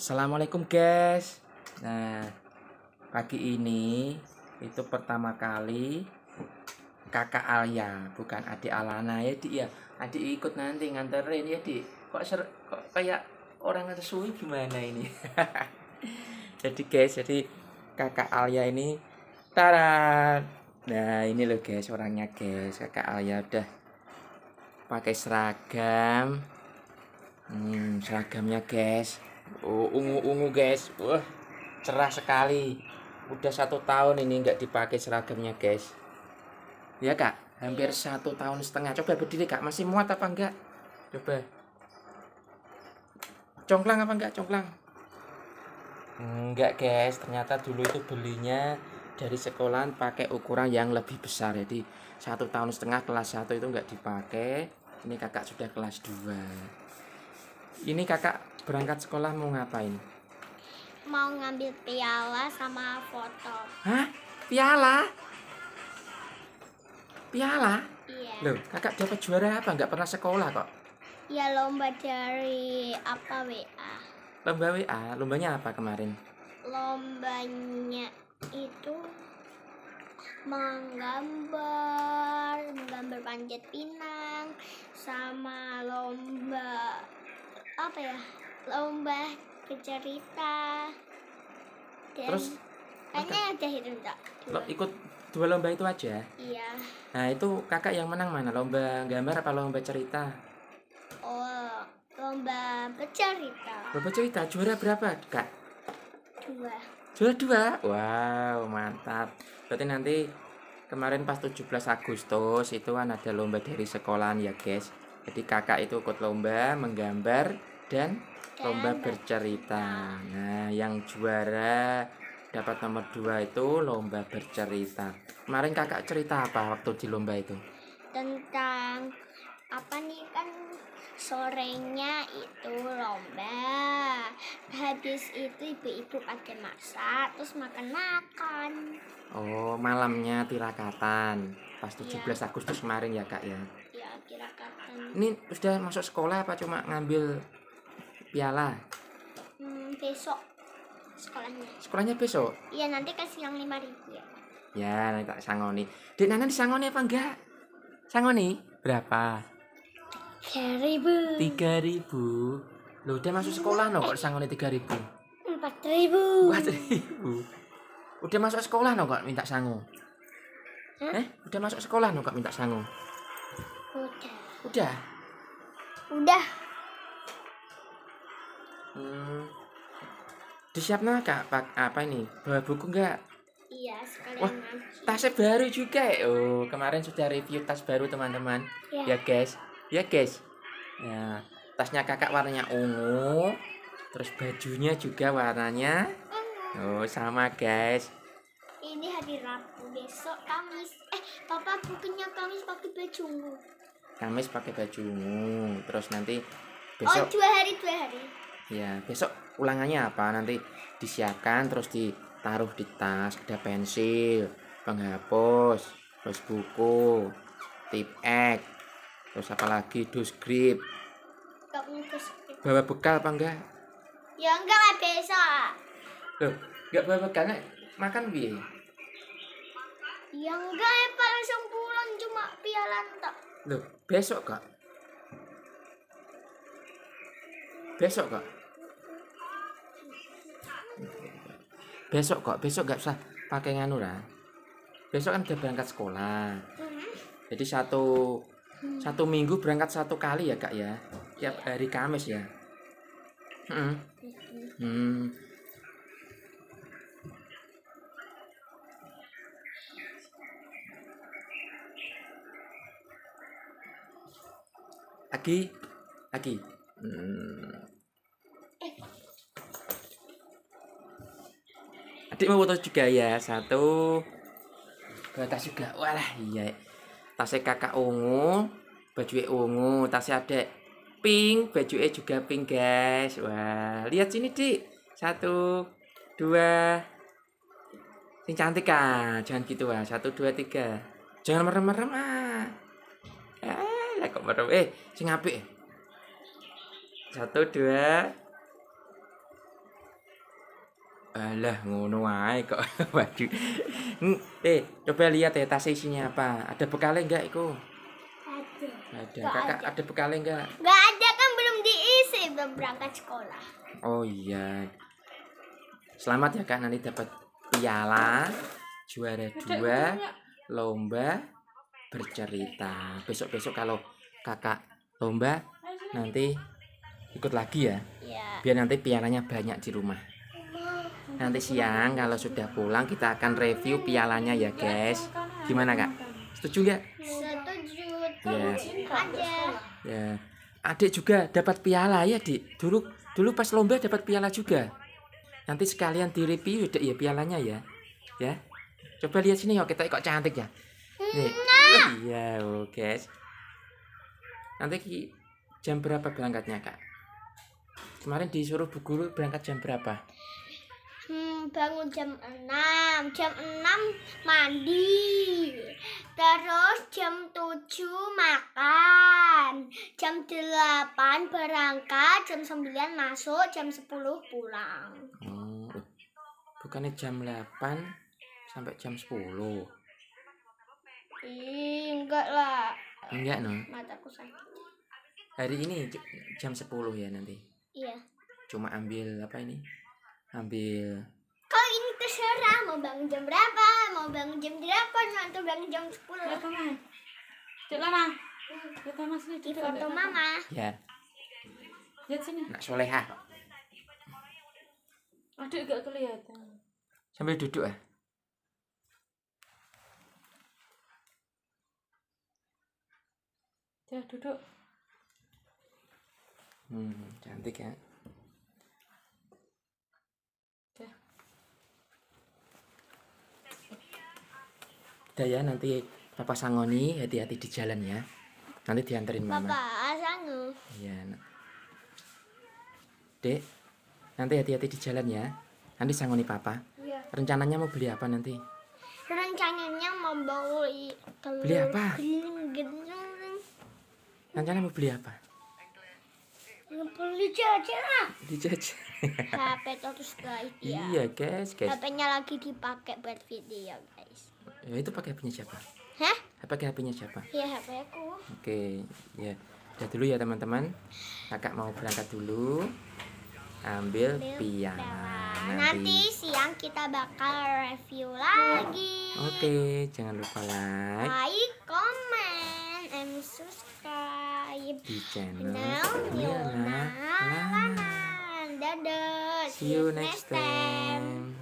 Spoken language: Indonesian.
Assalamualaikum guys Nah Pagi ini Itu pertama kali Kakak Alia Bukan adik Alana ya di ya Adik ikut nanti nganterin ya di Kok, ser kok kayak orang resui gimana ini Jadi guys jadi Kakak Alia ini Taran Nah ini loh guys orangnya guys Kakak Alia udah pakai seragam hmm, seragamnya guys oh, ungu-ungu guys wah cerah sekali udah satu tahun ini nggak dipakai seragamnya guys ya kak hampir iya. satu tahun setengah coba berdiri kak masih muat apa enggak coba congklang apa enggak congklang enggak guys ternyata dulu itu belinya dari sekolahan pakai ukuran yang lebih besar jadi satu tahun setengah kelas satu itu enggak dipakai ini kakak sudah kelas dua. ini kakak Berangkat sekolah mau ngapain? Mau ngambil piala sama foto. Hah? Piala? Piala? Iya. Loh, kakak dapat juara apa? Nggak pernah sekolah kok. Ya lomba dari apa WA. Lomba WA? Lombanya apa kemarin? Lombanya itu menggambar, menggambar panjat pinang sama lomba apa ya? lomba bercerita dan terus kayaknya ada itu lo ikut dua lomba itu aja iya nah itu kakak yang menang mana lomba gambar apa lomba cerita oh lomba bercerita lomba cerita juara berapa kak dua juara dua wow mantap berarti nanti kemarin pas 17 Agustus itu kan ada lomba dari sekolahan ya guys jadi kakak itu ikut lomba menggambar dan lomba bercerita. Nah. nah, yang juara dapat nomor dua itu lomba bercerita. Kemarin kakak cerita apa waktu di lomba itu? Tentang apa nih kan sorenya itu lomba habis itu ibu-ibu pakai masak terus makan-makan oh malamnya tirakatan pas 17 ya. Agustus kemarin ya kak ya ya tirakatan ini sudah masuk sekolah apa cuma ngambil piala hmm, besok sekolahnya sekolahnya besok iya nanti kasih yang lima ribu ya ya nanti tak sangoni dek nana sangoni apa enggak sangoni berapa tiga ribu tiga ribu lo udah masuk sekolah no kok sangoni tiga ribu empat ribu empat ribu udah masuk sekolah no kok minta sangu Hah? eh udah masuk sekolah no kok minta sangu udah udah udah Hmm. Disiapnya kak pak apa ini? Bawa buku nggak? Iya sekalian. Wah tasnya baru juga. Ya? Oh kemarin sudah review tas baru teman-teman. Iya. Ya. guys, ya guys. ya tasnya kakak warnanya ungu. Terus bajunya juga warnanya Oh sama guys. Ini hari Rabu besok Kamis. Eh papa bukunya Kamis pakai baju ungu. Kamis pakai baju ungu. Terus nanti oh, besok. Oh dua hari dua hari ya besok ulangannya apa nanti disiapkan terus ditaruh di tas ada pensil penghapus terus buku tip X terus apalagi grip bawa bekal apa enggak ya enggak lah besok loh enggak bawa bekal nek makan bi ya enggak ya pak langsung pulang cuma piala tak loh besok kak besok kak besok kok besok gak usah pakai nganu lah besok kan udah berangkat sekolah jadi satu satu minggu berangkat satu kali ya kak ya tiap hari Kamis ya hmm. hmm. lagi lagi hmm. adik mau foto juga ya satu dua tas juga walah iya tasnya kakak ungu baju ungu tasnya ada pink baju juga pink guys wah lihat sini dik satu dua sing cantik kan jangan gitu ah satu dua tiga jangan merem merem ah eh kok merem eh sing apik satu dua Alah eh, ngono wae kok baju. eh, coba lihat ya tas isinya apa. Ada bekalnya enggak iku? Ada. Ada. Kakak ada, ada bekalnya enggak? Enggak ada kan belum diisi belum berangkat sekolah. Oh iya. Selamat ya Kak nanti dapat piala juara dua lomba bercerita. Besok-besok kalau Kakak lomba nanti ikut lagi ya. Iya. Biar nanti pialanya banyak di rumah. Nanti siang kalau sudah pulang kita akan review pialanya ya guys. Gimana kak? Setuju ya Setuju. Ya. Ya. Adik juga dapat piala ya di. Dulu dulu pas lomba dapat piala juga. Nanti sekalian di review ya, dek ya pialanya ya. Ya. Coba lihat sini yuk oh, kita kok cantik ya. Nih. Nah. Iya, oh, Nanti jam berapa berangkatnya kak? Kemarin disuruh bu guru berangkat jam berapa? bangun jam 6 jam 6 mandi terus jam 7 makan jam 8 berangkat jam 9 masuk jam 10 pulang hmm. bukannya jam 8 sampai jam 10 Ih, enggak lah enggak no mataku sakit hari ini jam 10 ya nanti iya cuma ambil apa ini ambil Dora mau bangun jam berapa mau bangun jam berapa nanti bangun jam sepuluh foto ya, mah cek lama ya, foto mas ini cek foto mama ya lihat sini nak soleha aduh gak kelihatan sambil duduk ya ya duduk hmm cantik ya ada ya nanti Papa Sangoni hati-hati di jalan ya. Nanti dianterin Mama. Papa sanggup. Iya. Nah. Dek, nanti hati-hati di jalan ya. Nanti Sangoni Papa. Iya. Rencananya mau beli apa nanti? Rencananya mau beli telur. Beli apa? Rencananya mau beli apa? Beli jajan lah. Beli jajan. HP terus guys. Ya. Iya guys, guys. HP-nya lagi dipakai buat video guys. Ya, itu pakai HP-nya siapa? Hah? Ya, pakai HP-nya siapa? iya HP aku. Oke, ya. Udah dulu ya, teman-teman. Kakak mau berangkat dulu. Ambil, Ambil Nanti. nanti siang kita bakal review lagi. Oke, jangan lupa like. Like, comment, and subscribe. Di channel Piala Lana. Dadah. See you next time.